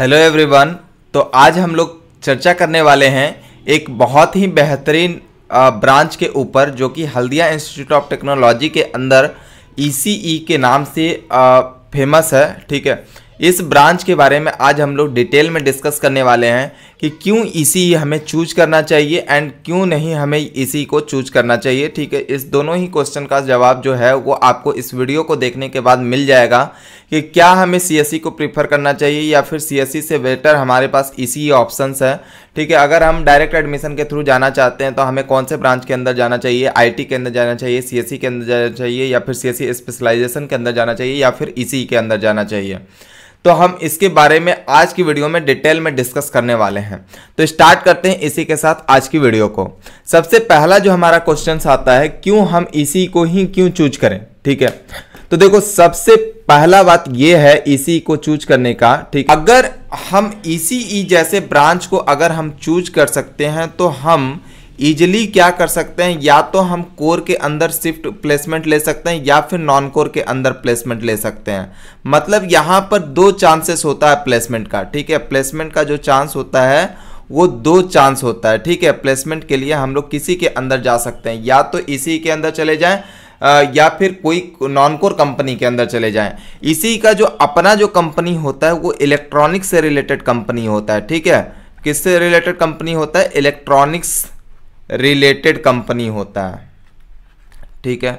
hello everyone तो आज हम लोग चर्चा करने वाले हैं एक बहुत ही बेहतरीन ब्रांच के ऊपर जो कि हल्दिया इंस्टीट्यूट ऑफ टेक्नोलॉजी के अंदर ई e e के नाम से फेमस है ठीक है इस ब्रांच के बारे में आज हम लोग डिटेल में डिस्कस करने वाले हैं कि क्यों इसी हमें चूज करना चाहिए एंड क्यों नहीं हमें इसी को चूज करना चाहिए ठीक है इस दोनों ही क्वेश्चन का जवाब जो है वो आपको इस वीडियो को देखने के बाद मिल जाएगा कि क्या हमें सी e को प्रीफर करना चाहिए या फिर सी e से बेटर हमारे पास इसी ऑप्शन है ठीक है अगर हम डायरेक्ट एडमिशन के थ्रू जाना चाहते हैं तो हमें कौन से ब्रांच के अंदर जाना चाहिए आईटी के अंदर जाना चाहिए सीएससी e के अंदर जाना चाहिए या फिर सीएससी स्पेशलाइजेशन के अंदर जाना चाहिए या फिर इसी के अंदर जाना चाहिए तो हम इसके बारे में आज की वीडियो में डिटेल में डिस्कस करने वाले हैं तो स्टार्ट करते हैं इसी के साथ आज की वीडियो को सबसे पहला जो हमारा क्वेश्चन आता है क्यों हम इसी को ही क्यों चूज करें ठीक है तो देखो सबसे पहला बात यह है इसी को चूज करने का ठीक अगर हम इसी जैसे ब्रांच को अगर हम चूज कर सकते हैं तो हम ईजिली क्या कर सकते हैं या तो हम कोर के अंदर शिफ्ट प्लेसमेंट ले सकते हैं या फिर नॉन कोर के अंदर प्लेसमेंट ले सकते हैं मतलब यहाँ पर दो चांसेस होता है प्लेसमेंट का ठीक है प्लेसमेंट का जो चांस होता है वो दो चांस होता है ठीक है प्लेसमेंट के लिए हम लोग किसी के अंदर जा सकते हैं या तो इसी के अंदर चले जाएँ या फिर कोई नॉन कोर कंपनी के अंदर चले जाएं इसी का जो अपना जो कंपनी होता है वो इलेक्ट्रॉनिक्स से रिलेटेड कंपनी होता है ठीक है किससे रिलेटेड कंपनी होता है इलेक्ट्रॉनिक्स रिलेटेड कंपनी होता है ठीक है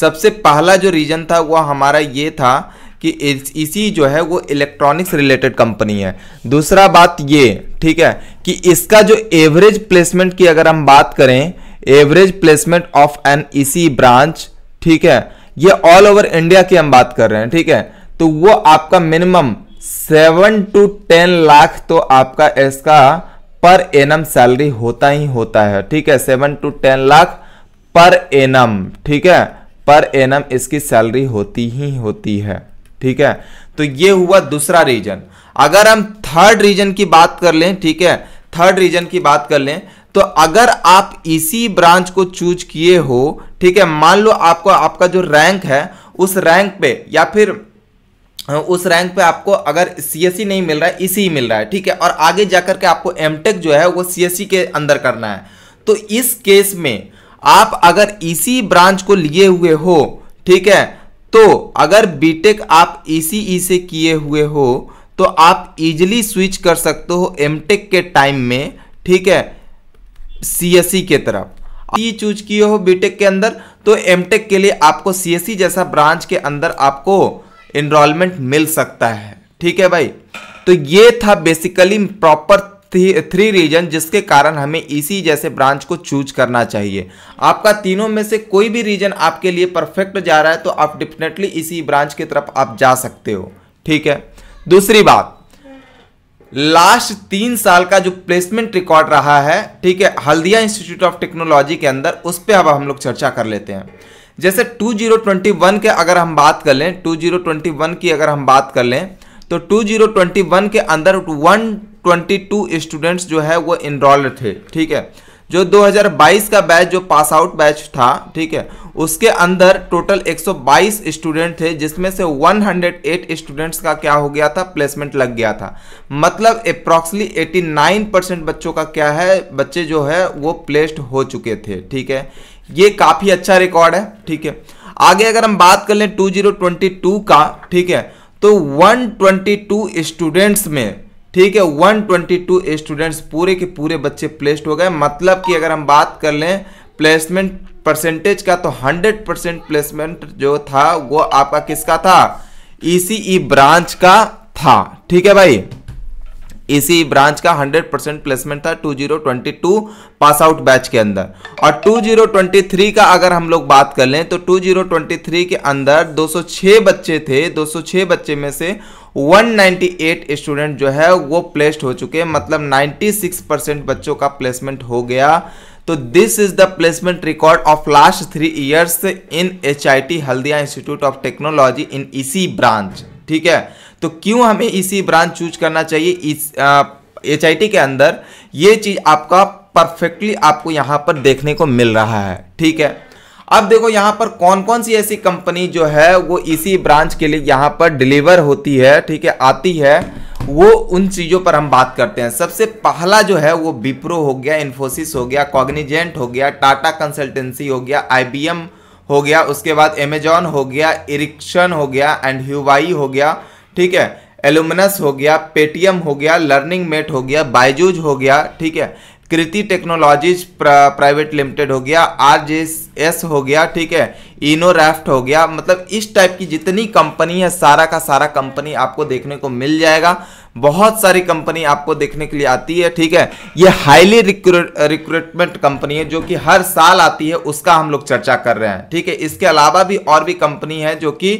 सबसे पहला जो रीजन था वह हमारा ये था कि इसी जो है वो इलेक्ट्रॉनिक्स रिलेटेड कंपनी है दूसरा बात ये ठीक है कि इसका जो एवरेज प्लेसमेंट की अगर हम बात करें average placement of N EC branch ठीक है ये ऑल ओवर इंडिया की हम बात कर रहे हैं ठीक है तो वो आपका minimum seven to ten lakh तो आपका इसका पर एनम सैलरी होता ही होता है ठीक है seven to ten lakh per annum ठीक है पर एनम इसकी सैलरी होती ही होती है ठीक है तो ये हुआ दूसरा रीजन अगर हम थर्ड रीजन की बात कर लें ठीक है थर्ड रीजन की बात कर लें तो अगर आप इसी ब्रांच को चूज किए हो ठीक है मान लो आपको आपका जो रैंक है उस रैंक पे या फिर हाँ, उस रैंक पे आपको अगर सी e नहीं मिल रहा है इसी e e मिल रहा है ठीक है और आगे जाकर के आपको एम जो है वो सी के अंदर करना है तो इस केस में आप अगर इसी ब्रांच को लिए हुए हो ठीक है तो अगर बीटेक आप इसी ई से किए हुए हो तो आप इजिली स्विच कर सकते हो एमटेक के टाइम में ठीक है सीएससी के तरफ ई चूज किए हो बीटेक के अंदर तो एमटेक के लिए आपको सीएससी जैसा ब्रांच के अंदर आपको इनरोलमेंट मिल सकता है ठीक है भाई तो ये था बेसिकली प्रॉपर थ्री रीजन जिसके कारण हमें इसी जैसे ब्रांच को चूज करना चाहिए आपका तीनों में से कोई भी रीजन आपके लिए परफेक्ट जा रहा है तो आप डेफिनेटली इसी ब्रांच की तरफ आप जा सकते हो ठीक है दूसरी बात लास्ट तीन साल का जो प्लेसमेंट रिकॉर्ड रहा है ठीक है हल्दिया इंस्टीट्यूट ऑफ टेक्नोलॉजी के अंदर उस पर अब हम लोग चर्चा कर लेते हैं जैसे 2021 के अगर हम बात कर लें 2021 की अगर हम बात कर लें तो 2021 के अंदर 122 स्टूडेंट्स जो है वो इनरोल्ड थे ठीक है जो 2022 का बैच जो पास आउट बैच था ठीक है उसके अंदर टोटल 122 स्टूडेंट थे जिसमें से 108 स्टूडेंट्स का क्या हो गया था प्लेसमेंट लग गया था मतलब अप्रॉक्सली 89 परसेंट बच्चों का क्या है बच्चे जो है वो प्लेस्ड हो चुके थे ठीक है ये काफ़ी अच्छा रिकॉर्ड है ठीक है आगे अगर हम बात कर लें 2022 का ठीक है तो 122 स्टूडेंट्स में ठीक है 122 स्टूडेंट्स पूरे के पूरे बच्चे प्लेस्ड हो गए मतलब कि अगर हम बात कर लें प्लेसमेंट परसेंटेज का तो 100 परसेंट प्लेसमेंट जो था वो आपका किसका था ई e ब्रांच e का था ठीक है भाई इसी ब्रांच का 100 परसेंट प्लेसमेंट था 2022 पास आउट बैच के अंदर और 2023 का अगर हम लोग बात कर लें तो 2023 के अंदर 206 बच्चे थे 206 बच्चे में से 198 स्टूडेंट जो है वो प्लेस्ड हो चुके मतलब 96 परसेंट बच्चों का प्लेसमेंट हो गया तो this is the placement record of last three years in H I T Haldia institute of technology in इसी ब्रांच ठीक है तो क्यों हमें इसी ब्रांच चूज करना चाहिए इस एच के अंदर ये चीज़ आपका परफेक्टली आपको यहां पर देखने को मिल रहा है ठीक है अब देखो यहां पर कौन कौन सी ऐसी कंपनी जो है वो इसी ब्रांच के लिए यहां पर डिलीवर होती है ठीक है आती है वो उन चीज़ों पर हम बात करते हैं सबसे पहला जो है वो विप्रो हो गया इन्फोसिस हो गया कॉग्निजेंट हो गया टाटा कंसल्टेंसी हो गया आईबीएम हो गया उसके बाद एमेजॉन हो गया इरिक्शन हो गया एंड ह्यूवाई हो गया ठीक है एलुमिनस हो गया पेटीएम हो गया लर्निंग मेट हो गया बायजूज हो गया ठीक है कृति टेक्नोलॉजीज प्राइवेट लिमिटेड हो गया आर एस हो गया ठीक है इनो रैफ्ट हो गया मतलब इस टाइप की जितनी कंपनी है सारा का सारा कंपनी आपको देखने को मिल जाएगा बहुत सारी कंपनी आपको देखने के लिए आती है ठीक है ये हाईली रिक्रूटमेंट कंपनी है जो कि हर साल आती है उसका हम लोग चर्चा कर रहे हैं ठीक है इसके अलावा भी और भी कंपनी है जो कि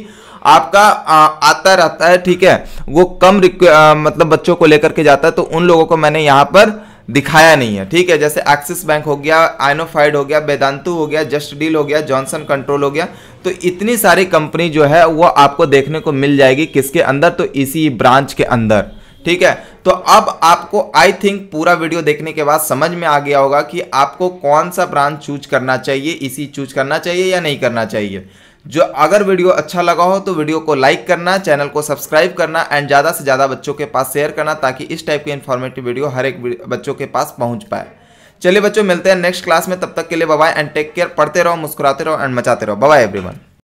आपका आ, आता रहता है ठीक है वो कम आ, मतलब बच्चों को लेकर के जाता है तो उन लोगों को मैंने यहाँ पर दिखाया नहीं है ठीक है जैसे एक्सिस बैंक हो गया आइनोफाइड हो गया बेदांतु हो गया जस्ट डील हो गया जॉनसन कंट्रोल हो गया तो इतनी सारी कंपनी जो है वो आपको देखने को मिल जाएगी किसके अंदर तो इसी ब्रांच के अंदर ठीक है तो अब आपको आई थिंक पूरा वीडियो देखने के बाद समझ में आ गया होगा कि आपको कौन सा ब्रांच चूज करना चाहिए इसी चूज करना चाहिए या नहीं करना चाहिए जो अगर वीडियो अच्छा लगा हो तो वीडियो को लाइक करना चैनल को सब्सक्राइब करना एंड ज़्यादा से ज़्यादा बच्चों के पास शेयर करना ताकि इस टाइप की इन्फॉर्मेटिव वीडियो हर एक बच्चों के पास पहुंच पाए चलिए बच्चों मिलते हैं नेक्स्ट क्लास में तब तक के लिए बाय एंड टेक केयर पढ़ते रहो मुस्कुराते रहो एंड मचाते रहो बाय एवरीवन